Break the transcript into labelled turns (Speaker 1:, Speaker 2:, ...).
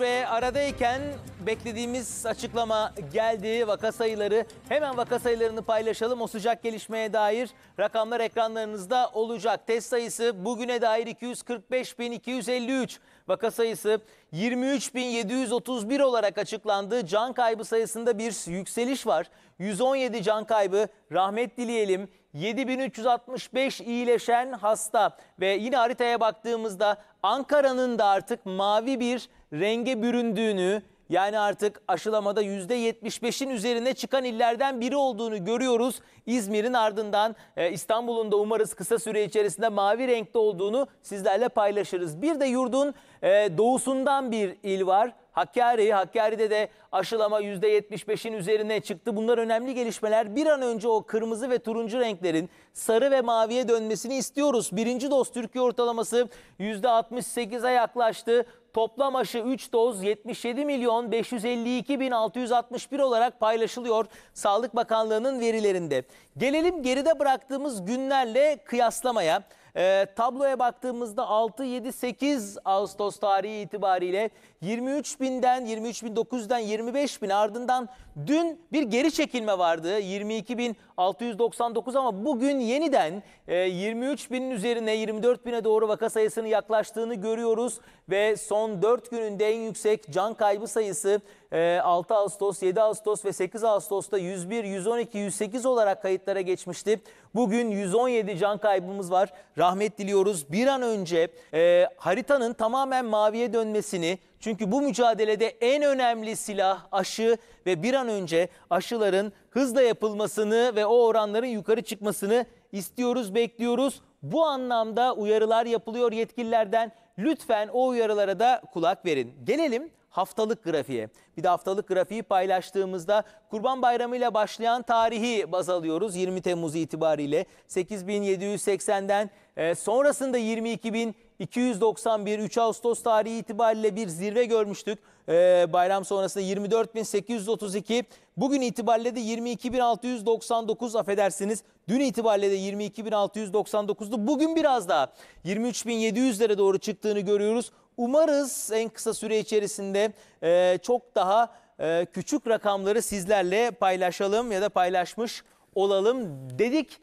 Speaker 1: ve aradayken beklediğimiz açıklama geldi. Vaka sayıları hemen vaka sayılarını paylaşalım. O sıcak gelişmeye dair rakamlar ekranlarınızda olacak. Test sayısı bugüne dair 245.253. Vaka sayısı 23.731 olarak açıklandı. Can kaybı sayısında bir yükseliş var. 117 can kaybı rahmet dileyelim. 7365 iyileşen hasta ve yine haritaya baktığımızda Ankara'nın da artık mavi bir renge büründüğünü yani artık aşılamada %75'in üzerine çıkan illerden biri olduğunu görüyoruz. İzmir'in ardından e, İstanbul'un da umarız kısa süre içerisinde mavi renkte olduğunu sizlerle paylaşırız. Bir de yurdun e, doğusundan bir il var. Hakkari, Hakkari'de de aşılama %75'in üzerine çıktı. Bunlar önemli gelişmeler. Bir an önce o kırmızı ve turuncu renklerin sarı ve maviye dönmesini istiyoruz. Birinci doz Türkiye ortalaması %68'e yaklaştı. Toplam aşı 3 doz 77 milyon 552 bin 661 olarak paylaşılıyor Sağlık Bakanlığı'nın verilerinde. Gelelim geride bıraktığımız günlerle kıyaslamaya. E, tabloya baktığımızda 6-7-8 Ağustos tarihi itibariyle 23 binden 23 bin 9'dan 25 bin ardından dün bir geri çekilme vardı. 22 bin 699 ama bugün yeniden e, 23 binin üzerine 24 bine doğru vaka sayısını yaklaştığını görüyoruz ve son 4 gününde en yüksek can kaybı sayısı 6 ee, Ağustos, 7 Ağustos ve 8 Ağustos'ta 101, 112, 108 olarak kayıtlara geçmişti. Bugün 117 can kaybımız var. Rahmet diliyoruz. Bir an önce e, haritanın tamamen maviye dönmesini çünkü bu mücadelede en önemli silah aşı ve bir an önce aşıların hızla yapılmasını ve o oranların yukarı çıkmasını istiyoruz, bekliyoruz. Bu anlamda uyarılar yapılıyor yetkililerden. Lütfen o uyarılara da kulak verin. Gelelim haftalık grafiğe. Bir de haftalık grafiği paylaştığımızda Kurban Bayramı ile başlayan tarihi baz alıyoruz 20 Temmuz itibariyle. 8780'den e, sonrasında 22.000 291 3 Ağustos tarihi itibariyle bir zirve görmüştük. Ee, bayram sonrasında 24.832. Bugün itibariyle de 22.699 affedersiniz. Dün itibariyle de 22.699'du. Bugün biraz daha 23.700'lere doğru çıktığını görüyoruz. Umarız en kısa süre içerisinde e, çok daha e, küçük rakamları sizlerle paylaşalım ya da paylaşmış olalım dedik.